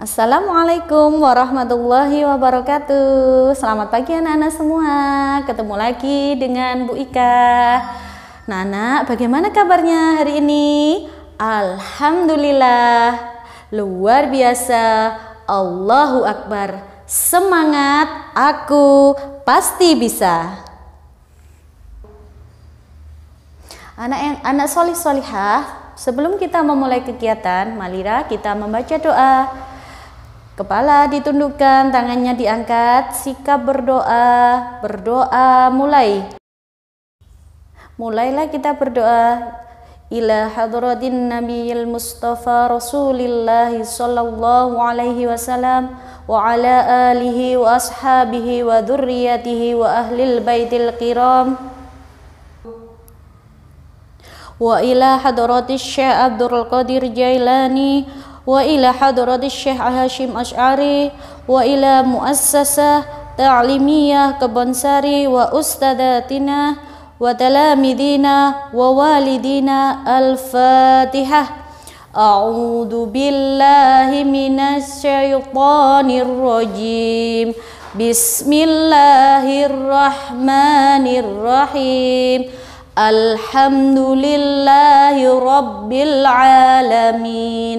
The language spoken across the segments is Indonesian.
Assalamualaikum warahmatullahi wabarakatuh. Selamat pagi anak-anak semua. Ketemu lagi dengan Bu Ika. Nana, bagaimana kabarnya hari ini? Alhamdulillah. Luar biasa. Allahu akbar. Semangat, aku pasti bisa. Anak yang anak solih solihah, sebelum kita memulai kegiatan Malira, kita membaca doa. Kepala ditundukkan, tangannya diangkat, sikap berdoa, berdoa mulai. Mulailah kita berdoa. Ila hadratin nabiyil mustafa rasulillah sallallahu alaihi wasallam wa ala alihi wa ashabihi wa dhurriyatihi wa ahlil baitil kiram wa ila hadratis syekh Abdul Qadir Jailani وإلى حضرة الشيخ هاشم أشعري وإلى مؤسسة تعليمية كبنساري وأستاذاتنا وتلامذينا ووالدينا الفاتحة أعوذ بالله من الشيطان الرجيم بسم الله الرحمن الرحيم الحمد لله رب العالمين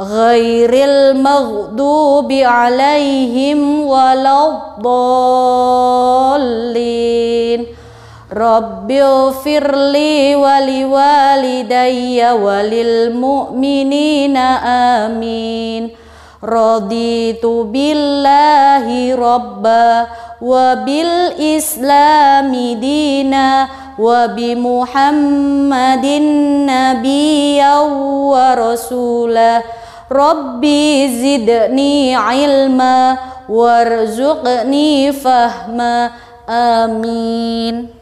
غير المغضوب عليهم ولا الضالين رب اغفر لي ولوالدي وللمؤمنين آمين رضيت بالله ربا وبالإسلام دينا وبمحمد نبيا ورسولا Rabbi zidni ilma warzuqni fahma amin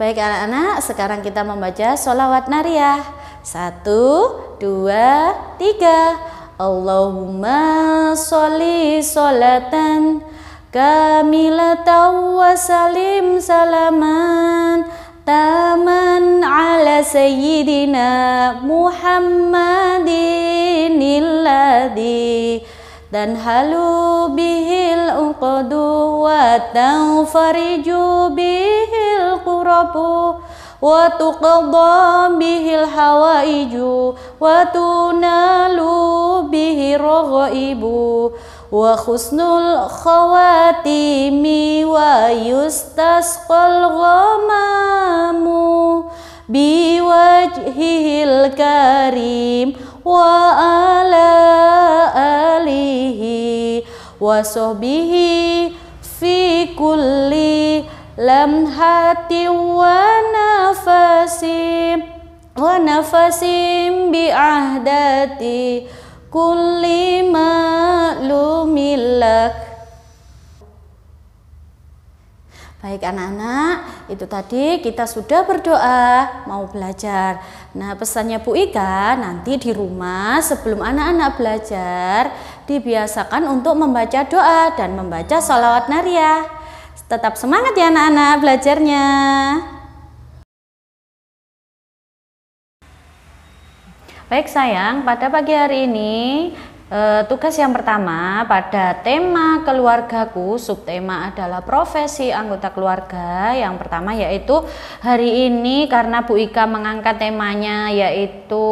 Baik anak-anak, sekarang kita membaca solawat nariyah Satu, dua, tiga Allahumma soli sholatan Kamilatan wa salim salaman Taman sayyidina Muhammadin dan halu bihil uqdu wa tawfariju bihil qurabu wa tuqadha bihil hawaiju wa tunalu nalu raghibu wa khusnul khawatimi wa yustasqal ghamamu biwajhihil karim wa ala alihi wa sahbihi fi kulli lamhati wa nafasim wa nafasim bi ahdati kulli ma'lumillah Baik anak-anak, itu tadi kita sudah berdoa mau belajar. Nah pesannya Bu Ika nanti di rumah sebelum anak-anak belajar dibiasakan untuk membaca doa dan membaca salawat nariah. Tetap semangat ya anak-anak belajarnya. Baik sayang, pada pagi hari ini Eh, tugas yang pertama pada tema keluargaku, subtema adalah profesi anggota keluarga. Yang pertama yaitu hari ini karena Bu Ika mengangkat temanya yaitu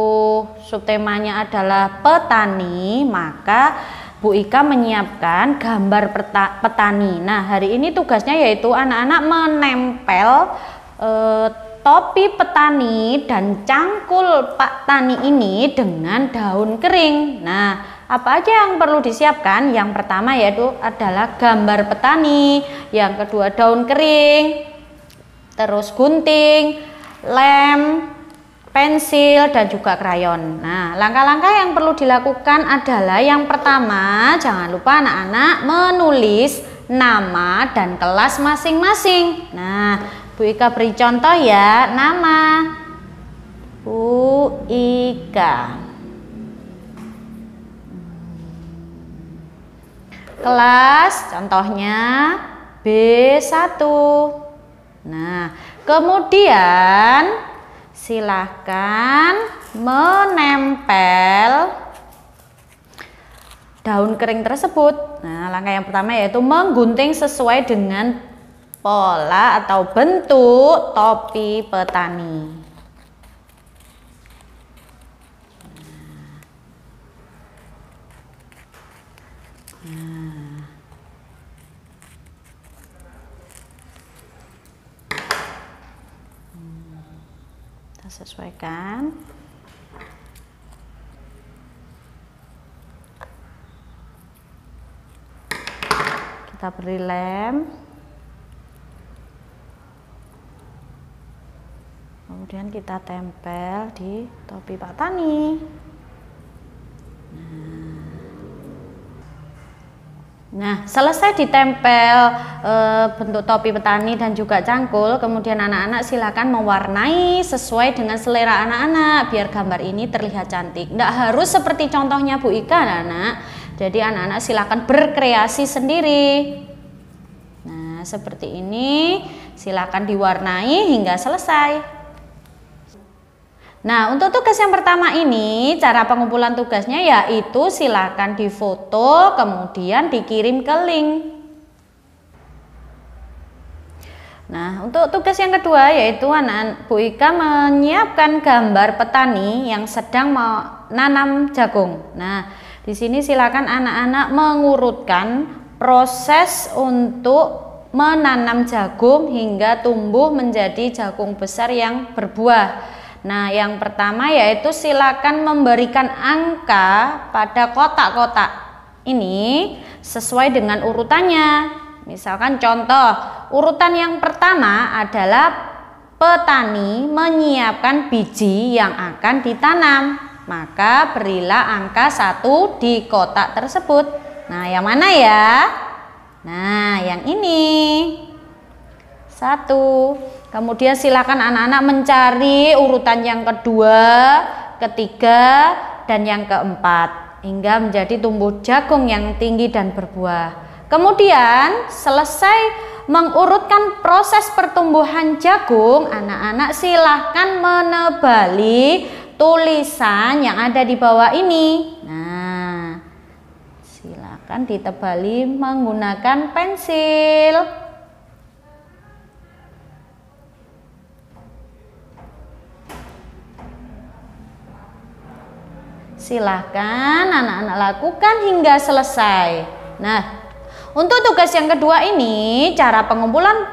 subtemanya adalah petani, maka Bu Ika menyiapkan gambar peta, petani. Nah, hari ini tugasnya yaitu anak-anak menempel e, topi petani dan cangkul Pak Tani ini dengan daun kering. Nah, apa aja yang perlu disiapkan? Yang pertama yaitu adalah gambar petani, yang kedua daun kering, terus gunting, lem, pensil dan juga krayon. Nah, langkah-langkah yang perlu dilakukan adalah yang pertama, jangan lupa anak-anak menulis nama dan kelas masing-masing. Nah, Bu Ika beri contoh ya, nama Bu Ika. kelas contohnya B1. Nah, kemudian silahkan menempel daun kering tersebut. Nah, langkah yang pertama yaitu menggunting sesuai dengan pola atau bentuk topi petani. Nah. Hmm. Kita sesuaikan. Kita beri lem. Kemudian kita tempel di topi Pak Tani. Nah, selesai ditempel e, bentuk topi petani dan juga cangkul, kemudian anak-anak silakan mewarnai sesuai dengan selera anak-anak biar gambar ini terlihat cantik. Tidak harus seperti contohnya Bu Ika, anak-anak. Jadi anak-anak silakan berkreasi sendiri. Nah, seperti ini silakan diwarnai hingga selesai. Nah, untuk tugas yang pertama ini, cara pengumpulan tugasnya yaitu silakan difoto, kemudian dikirim ke link. Nah, untuk tugas yang kedua yaitu anak Bu Ika menyiapkan gambar petani yang sedang menanam jagung. Nah, di sini silakan anak-anak mengurutkan proses untuk menanam jagung hingga tumbuh menjadi jagung besar yang berbuah. Nah, yang pertama yaitu silakan memberikan angka pada kotak-kotak ini sesuai dengan urutannya. Misalkan contoh, urutan yang pertama adalah petani menyiapkan biji yang akan ditanam. Maka berilah angka satu di kotak tersebut. Nah, yang mana ya? Nah, yang ini satu kemudian silakan anak-anak mencari urutan yang kedua ketiga dan yang keempat hingga menjadi tumbuh jagung yang tinggi dan berbuah kemudian selesai mengurutkan proses pertumbuhan jagung anak-anak silahkan menebali tulisan yang ada di bawah ini nah silahkan ditebali menggunakan pensil Silahkan anak-anak lakukan hingga selesai. Nah, untuk tugas yang kedua ini, cara pengumpulan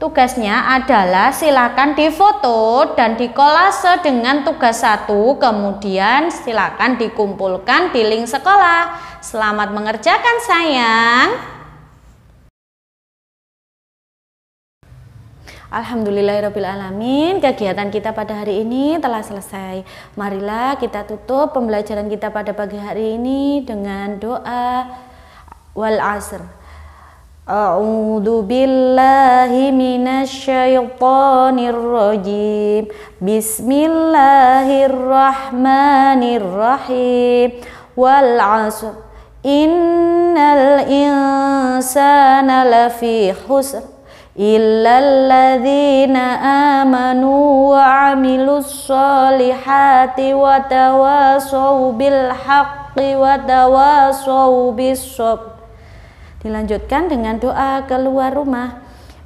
tugasnya adalah silahkan difoto dan dikolase dengan tugas satu, kemudian silahkan dikumpulkan di link sekolah. Selamat mengerjakan sayang. Alhamdulillahirrabbilalamin Kegiatan kita pada hari ini telah selesai Marilah kita tutup pembelajaran kita pada pagi hari ini Dengan doa wal asr A'udhu billahi minasyaitonir rajim Bismillahirrahmanirrahim Wal asr Innal insana lafi khusr illalladzina amanu wa amilus solihati wa tawasaw bil haqqi wa tawasaw bis dilanjutkan dengan doa keluar rumah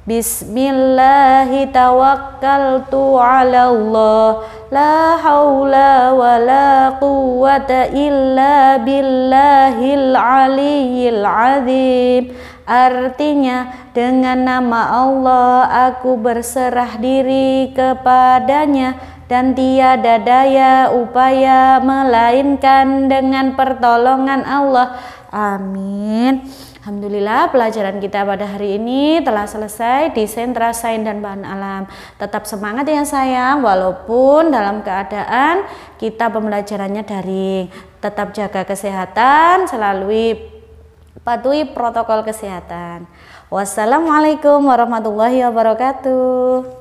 Bismillahi tawakkaltu ala Allah La hawla wa la quwata illa billahil aliyyil azim Artinya dengan nama Allah aku berserah diri kepadanya dan tiada daya upaya melainkan dengan pertolongan Allah. Amin. Alhamdulillah pelajaran kita pada hari ini telah selesai di sentra sains dan bahan alam. Tetap semangat ya sayang walaupun dalam keadaan kita pembelajarannya daring. Tetap jaga kesehatan, selalu patuhi protokol kesehatan. Wassalamualaikum warahmatullahi wabarakatuh.